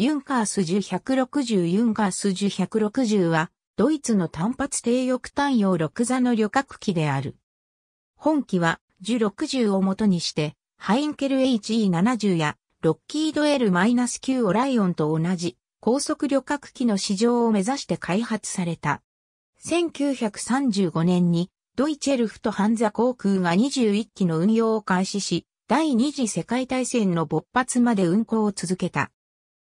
ユンカースジュ1 6 0ユンカースジュ1 6 0は、ドイツの単発低翼単葉6座の旅客機である。本機は、ジュ6 0をもとにして、ハインケル HE70 や、ロッキード L-9 オライオンと同じ、高速旅客機の市場を目指して開発された。1935年に、ドイツェルフとハンザ航空が21機の運用を開始し、第二次世界大戦の勃発まで運航を続けた。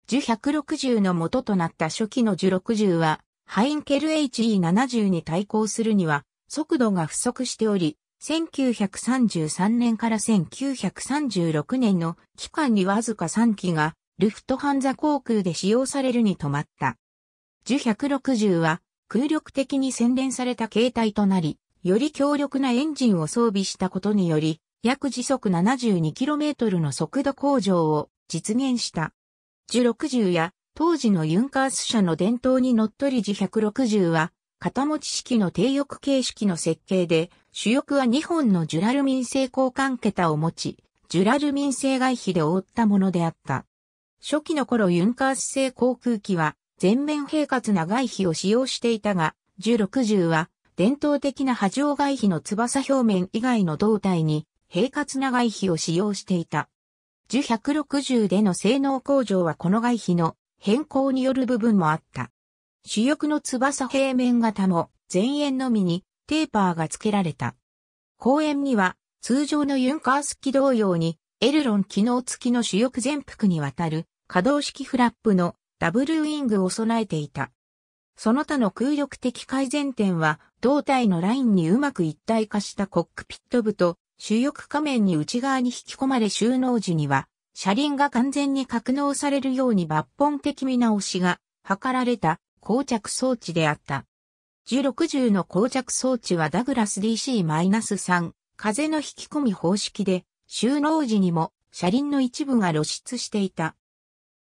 樹160の元となった初期の樹60は、ハインケル HE70 に対抗するには、速度が不足しており、1933年から1936年の期間にわずか3機が、ルフトハンザ航空で使用されるに止まった。樹160は、空力的に洗練された形態となり、より強力なエンジンを装備したことにより、約時速 72km の速度向上を実現した。160や当時のユンカース社の伝統にのっとりジ160は型持ち式の低翼形式の設計で主翼は2本のジュラルミン製交換桁を持ちジュラルミン製外皮で覆ったものであった。初期の頃ユンカース製航空機は全面平滑な外皮を使用していたが、1060は伝統的な波状外皮の翼表面以外の胴体に平滑な外皮を使用していた。樹160での性能向上はこの外皮の変更による部分もあった。主翼の翼平面型も前縁のみにテーパーが付けられた。後円には通常のユンカース機同様にエルロン機能付きの主翼全幅にわたる可動式フラップのダブルウィングを備えていた。その他の空力的改善点は胴体のラインにうまく一体化したコックピット部と主翼仮面に内側に引き込まれ収納時には、車輪が完全に格納されるように抜本的見直しが図られた膠着装置であった。G60 の膠着装置はダグラス DC-3 風の引き込み方式で収納時にも車輪の一部が露出していた。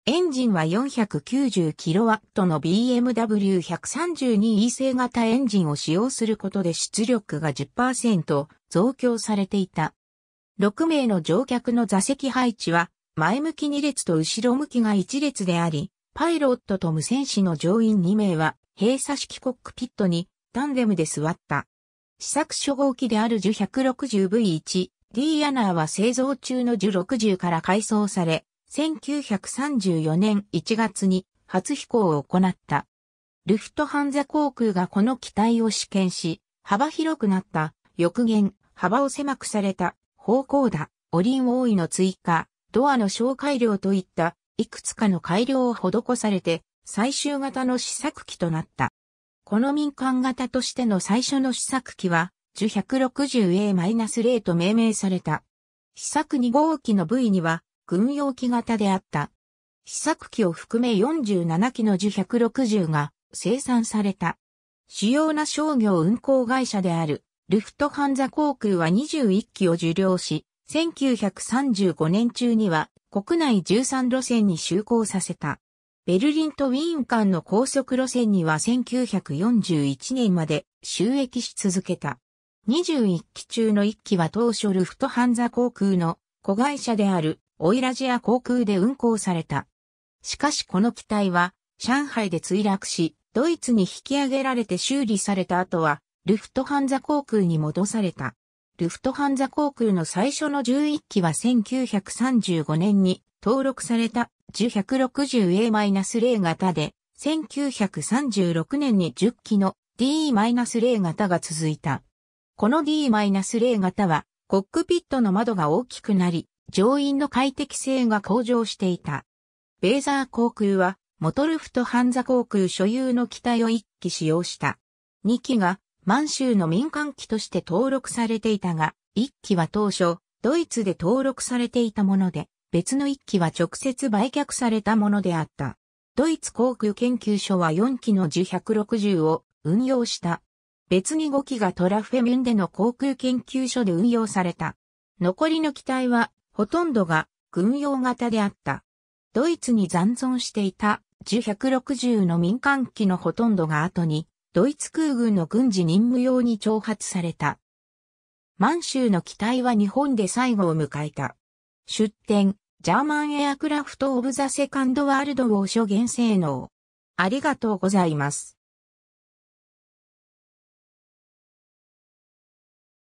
エンジンは 490kW の BMW132E 製型エンジンを使用することで出力が10%増強されていた。6名の乗客の座席配置は、前向き2列と後ろ向きが1列であり、パイロットと無線士の乗員2名は、閉鎖式コックピットに、タンデムで座った。試作初号機である1 0 1 6 0 v 1 D アナーは製造中の1 0 6 0から改装され、1934年1月に初飛行を行った。ルフトハンザ航空がこの機体を試験し、幅広くなった、翼舷、幅を狭くされた、方向だ、オリン王位の追加、ドアの小改良といった、いくつかの改良を施されて、最終型の試作機となった。この民間型としての最初の試作機は、樹 160A-0 と命名された。試作2号機の部位には、軍用機型であった。試作機を含め47機の樹160が生産された。主要な商業運行会社であるルフトハンザ航空は21機を受領し、1935年中には国内13路線に就航させた。ベルリンとウィーン間の高速路線には1941年まで収益し続けた。21機中の1機は当初ルフトハンザ航空の子会社であるオイラジア航空で運航された。しかしこの機体は上海で墜落し、ドイツに引き上げられて修理された後はルフトハンザ航空に戻された。ルフトハンザ航空の最初の11機は1935年に登録された J160A-0 型で、1936年に10機の d 0型が続いた。この D-0 型は、コックピットの窓が大きくなり、乗員の快適性が向上していた。ベーザー航空は、モトルフトハンザ航空所有の機体を1機使用した。2機が満州の民間機として登録されていたが、一機は当初、ドイツで登録されていたもので、別の一機は直接売却されたものであった。ドイツ航空研究所は4機の G160 を運用した。別に5機がトラフェミュンでの航空研究所で運用された。残りの機体は、ほとんどが軍用型であった。ドイツに残存していた G160 の民間機のほとんどが後にドイツ空軍の軍事任務用に挑発された。満州の機体は日本で最後を迎えた。出展、ジャーマンエアクラフトオブザセカンドワールドを所ー諸元性能。ありがとうございます。